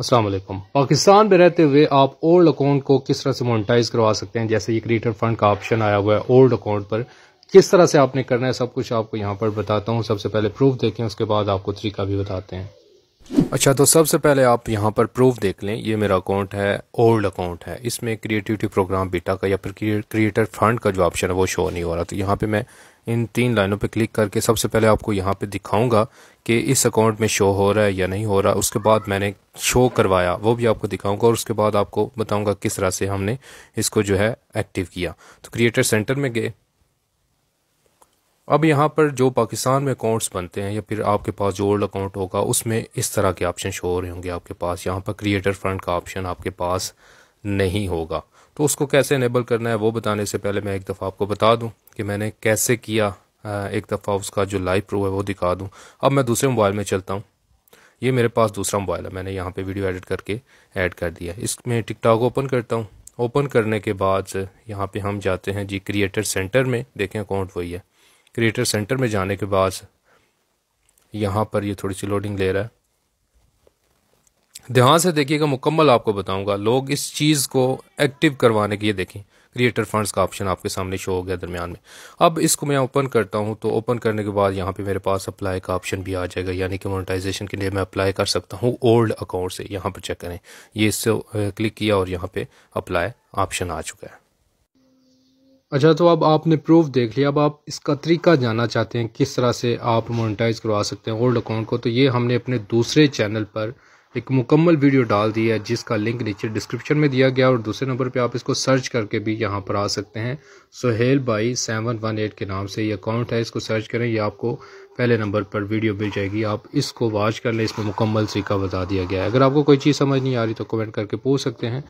असलम पाकिस्तान में रहते हुए आप ओल्ड अकाउंट को किस तरह से मोनिटाइज करवा सकते हैं जैसे ये क्रिएटर फंड का ऑप्शन आया हुआ है ओल्ड अकाउंट पर किस तरह से आपने करना है सब कुछ आपको यहाँ पर बताता हूँ सबसे पहले प्रूफ देखें उसके बाद आपको तरीका भी बताते हैं अच्छा तो सबसे पहले आप यहाँ पर प्रूफ देख लें ये मेरा अकाउंट है ओल्ड अकाउंट है इसमें क्रिएटिविटी प्रोग्राम बीटा का या फिर क्रिएटर फंड का जो ऑप्शन है वो शो नहीं हो रहा तो यहाँ पे मैं इन तीन लाइनों पे क्लिक करके सबसे पहले आपको यहाँ पे दिखाऊंगा कि इस अकाउंट में शो हो रहा है या नहीं हो रहा उसके बाद मैंने शो करवाया वो भी आपको दिखाऊंगा और उसके बाद आपको बताऊंगा किस तरह से हमने इसको जो है एक्टिव किया तो क्रिएटर सेंटर में गए अब यहाँ पर जो पाकिस्तान में अकाउंट्स बनते हैं या फिर आपके पास जो ओल्ड अकाउंट होगा उसमें इस तरह के ऑप्शन शो हो रहे होंगे आपके पास यहाँ पर क्रिएटर फंड का ऑप्शन आपके पास नहीं होगा तो उसको कैसे इनेबल करना है वो बताने से पहले मैं एक दफ़ा आपको बता दूँ कि मैंने कैसे किया एक दफ़ा उसका जो लाइव प्रूव है वो दिखा दूँ अब मैं दूसरे मोबाइल में चलता हूँ ये मेरे पास दूसरा मोबाइल है मैंने यहाँ पर वीडियो एडिट करके ऐड कर दिया इसमें टिकटॉक ओपन करता हूँ ओपन करने के बाद यहाँ पर हम जाते हैं जी क्रिएटर सेंटर में देखें अकाउंट वही है क्रिएटर सेंटर में जाने के बाद यहाँ पर ये थोड़ी सी लोडिंग ले रहा है ध्यान से देखिएगा मुकम्मल आपको बताऊंगा लोग इस चीज़ को एक्टिव करवाने के लिए देखें क्रिएटर फंड्स का ऑप्शन आपके सामने शो हो गया दरमियान में अब इसको मैं ओपन करता हूं तो ओपन करने के बाद यहाँ पे मेरे पास अप्लाई का ऑप्शन भी आ जाएगा यानी कि मोनेटाइजेशन के लिए मैं अप्लाई कर सकता हूँ ओल्ड अकाउंट से यहाँ पर चेक करें ये इससे क्लिक किया और यहाँ पे अप्लाई ऑप्शन आ चुका है अच्छा तो अब आपने प्रूफ देख लिया अब आप इसका तरीका जानना चाहते हैं किस तरह से आप मोनेटाइज करवा सकते हैं ओल्ड अकाउंट को तो ये हमने अपने दूसरे चैनल पर एक मुकम्मल वीडियो डाल दी है जिसका लिंक नीचे डिस्क्रिप्शन में दिया गया और दूसरे नंबर पे आप इसको सर्च करके भी यहाँ पर आ सकते हैं सोहेल बाई सेवन वन एट के नाम से ये अकाउंट है इसको सर्च करें ये आपको पहले नंबर पर वीडियो मिल जाएगी आप इसको वॉच कर लें इसमें मुकम्मल सीखा बता दिया गया है अगर आपको कोई चीज़ समझ नहीं आ रही तो कमेंट करके पूछ सकते हैं